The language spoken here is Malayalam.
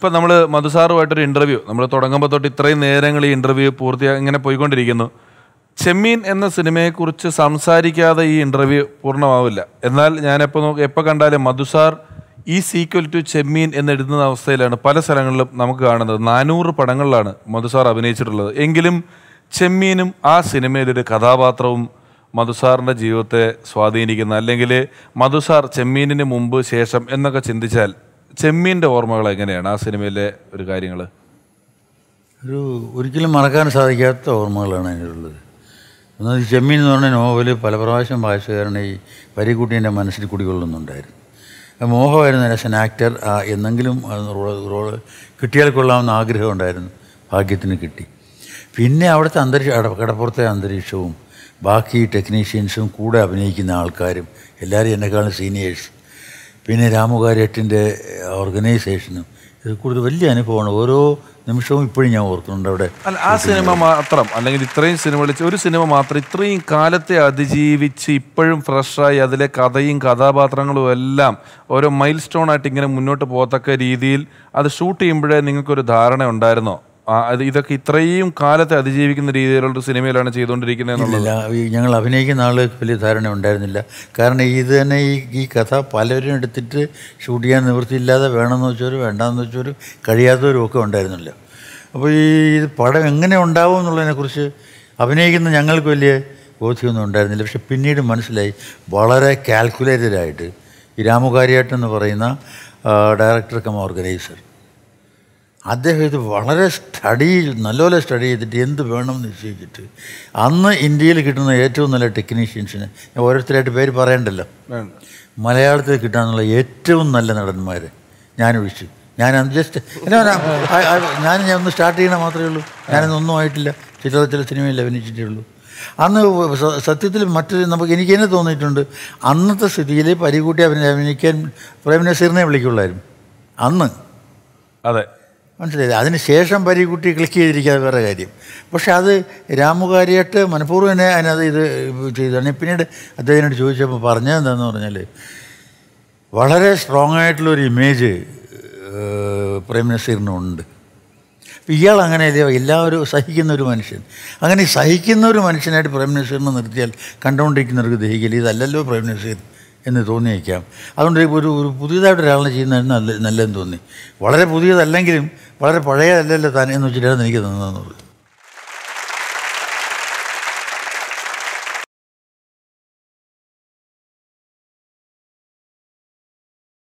ഇപ്പം നമ്മൾ മധുസാറുമായിട്ടൊരു ഇൻ്റർവ്യൂ നമ്മൾ തുടങ്ങുമ്പോൾ തൊട്ട് ഇത്രയും നേരങ്ങൾ ഈ ഇൻ്റർവ്യൂ പൂർത്തിയാ ഇങ്ങനെ പോയിക്കൊണ്ടിരിക്കുന്നു ചെമ്മീൻ എന്ന സിനിമയെക്കുറിച്ച് സംസാരിക്കാതെ ഈ ഇൻ്റർവ്യൂ പൂർണ്ണമാവില്ല എന്നാൽ ഞാനെപ്പോൾ നോക്കി എപ്പോൾ കണ്ടാലും മധുസാർ ഈ സീക്വൽ ടു ചെമ്മീൻ എന്നെഴുതുന്ന അവസ്ഥയിലാണ് പല സ്ഥലങ്ങളിലും നമുക്ക് കാണുന്നത് നാനൂറ് പടങ്ങളിലാണ് മധുസാർ അഭിനയിച്ചിട്ടുള്ളത് എങ്കിലും ചെമ്മീനും ആ സിനിമയിലൊരു കഥാപാത്രവും മധുസാറിൻ്റെ ജീവിതത്തെ സ്വാധീനിക്കുന്ന അല്ലെങ്കിൽ മധുസാർ ചെമ്മീനിന് മുമ്പ് ശേഷം എന്നൊക്കെ ചിന്തിച്ചാൽ ചെമ്മീൻ്റെ ഓർമ്മകൾ എങ്ങനെയാണ് ആ സിനിമയിലെ ഒരു കാര്യങ്ങൾ ഒരു ഒരിക്കലും മറക്കാൻ സാധിക്കാത്ത ഓർമ്മകളാണ് അതിനുള്ളത് എന്നാൽ ചെമ്മീൻ എന്ന് പറഞ്ഞ നോവൽ പല പ്രാവശ്യം വായിച്ചുകാരനെ ഈ പരിക്കുട്ടീൻ്റെ മനസ്സിൽ കുടികൊള്ളുന്നുണ്ടായിരുന്നു മോഹമായിരുന്നു ആസ് ആക്ടർ ആക്ടർ എന്നെങ്കിലും റോള് കിട്ടിയാൽ കൊള്ളാമെന്ന് ആഗ്രഹം ഉണ്ടായിരുന്നു ഭാഗ്യത്തിന് കിട്ടി പിന്നെ അവിടുത്തെ അന്തരീക്ഷം കടപ്പുറത്തെ അന്തരീക്ഷവും ബാക്കി ടെക്നീഷ്യൻസും കൂടെ അഭിനയിക്കുന്ന ആൾക്കാരും എല്ലാവരും എന്നെക്കാളും സീനിയേഴ്സ് പിന്നെ രാമകാര്യത്തിൻ്റെ ഓർഗനൈസേഷനും ഇത് കൂടുതൽ വലിയ അനുഭവമാണ് ഓരോ നിമിഷവും ഇപ്പോഴും ഞാൻ ഓർക്കുന്നുണ്ട് അവിടെ അല്ല ആ സിനിമ മാത്രം അല്ലെങ്കിൽ ഇത്രയും സിനിമ ഒരു സിനിമ മാത്രം ഇത്രയും കാലത്തെ അതിജീവിച്ച് ഇപ്പോഴും ഫ്രഷായി അതിലെ കഥയും കഥാപാത്രങ്ങളും എല്ലാം ഓരോ മൈൽ സ്റ്റോൺ ആയിട്ട് ഇങ്ങനെ മുന്നോട്ട് പോകത്തക്ക രീതിയിൽ അത് ഷൂട്ട് ചെയ്യുമ്പോഴേ നിങ്ങൾക്കൊരു ധാരണ ഉണ്ടായിരുന്നോ അത് ഇതൊക്കെ ഇത്രയും കാലത്തെ അതിജീവിക്കുന്ന രീതിയിലുള്ള സിനിമയിലാണ് ചെയ്തുകൊണ്ടിരിക്കുന്നത് എന്നുള്ളത് ഞങ്ങൾ അഭിനയിക്കുന്ന ആൾ വലിയ ധാരണ ഉണ്ടായിരുന്നില്ല കാരണം ഇത് തന്നെ ഈ ഈ കഥ പലരും എടുത്തിട്ട് ഷൂട്ട് ചെയ്യാൻ നിവൃത്തിയില്ലാതെ വേണമെന്ന് വെച്ചവരും വേണ്ടാന്ന് വെച്ചവരും കഴിയാത്തവരും ഒക്കെ ഉണ്ടായിരുന്നില്ല അപ്പോൾ ഈ ഇത് പടം എങ്ങനെ ഉണ്ടാവും എന്നുള്ളതിനെക്കുറിച്ച് അഭിനയിക്കുന്ന ഞങ്ങൾക്ക് വലിയ ബോധ്യമൊന്നും ഉണ്ടായിരുന്നില്ല പക്ഷെ പിന്നീട് മനസ്സിലായി വളരെ കാൽക്കുലേറ്റഡായിട്ട് ഈ രാമുകാരിയാട്ടെന്ന് പറയുന്ന ഡയറക്ടർ കം ഓർഗനൈസർ അദ്ദേഹം ഇത് വളരെ സ്റ്റഡി നല്ലപോലെ സ്റ്റഡി ചെയ്തിട്ട് എന്ത് വേണം എന്ന് നിശ്ചയിച്ചിട്ട് അന്ന് ഇന്ത്യയിൽ കിട്ടുന്ന ഏറ്റവും നല്ല ടെക്നീഷ്യൻസിന് ഞാൻ ഓരോരുത്തരായിട്ട് പേര് പറയണ്ടല്ലോ മലയാളത്തിൽ കിട്ടാനുള്ള ഏറ്റവും നല്ല നടന്മാർ ഞാൻ വിളിച്ചു ഞാൻ ജസ്റ്റ് ഞാൻ ഞാൻ ഒന്ന് സ്റ്റാർട്ട് ചെയ്യണ മാത്രമേ ഉള്ളൂ ഞാനൊന്നും ആയിട്ടില്ല ചില ചില സിനിമയിൽ അഭിനയിച്ചിട്ടേ ഉള്ളൂ അന്ന് സത്യത്തിൽ മറ്റൊരു നമുക്ക് എനിക്ക് തന്നെ തോന്നിയിട്ടുണ്ട് അന്നത്തെ സ്ഥിതിയിൽ പരികൂട്ടി അഭിനയിക്കാൻ പ്രേമനസീറിനെ വിളിക്കുള്ളായിരുന്നു അന്ന് അതെ മനസ്സിലായില്ല അതിന് ശേഷം പരീക്കുട്ടി ക്ലിക്ക് അത് വേറെ കാര്യം പക്ഷേ അത് രാമുകാരിയായിട്ട് മനഃപൂർവ്വം തന്നെ അതിനത് ഇത് ചെയ്താണ് പിന്നീട് അദ്ദേഹത്തിനോട് ചോദിച്ചപ്പോൾ പറഞ്ഞത് എന്താണെന്ന് പറഞ്ഞാൽ വളരെ സ്ട്രോങ് ആയിട്ടുള്ളൊരു ഇമേജ് പ്രേം നസീറിനുണ്ട് ഇയാൾ അങ്ങനെയല്ലയോ എല്ലാവരും സഹിക്കുന്ന ഒരു മനുഷ്യൻ അങ്ങനെ സഹിക്കുന്ന ഒരു മനുഷ്യനായിട്ട് പ്രേം നസീറിനെ നിർത്തിയാൽ കണ്ടുകൊണ്ടിരിക്കുന്നവർക്ക് ദഹിക്കില്ല ഇതല്ലല്ലോ പ്രേം നസീർ എന്ന് തോന്നിയേക്കാം അതുകൊണ്ട് ഒരു ഒരു പുതിയതായിട്ട് ഒരാളിനെ ചെയ്യുന്നതായിരുന്നു നല്ല നല്ലതെന്ന് തോന്നി വളരെ പുതിയതല്ലെങ്കിലും വളരെ പഴയതല്ലല്ലോ തന്നെ എന്ന് വെച്ചിട്ടാണ് എനിക്ക് തന്നതെന്നുള്ളത്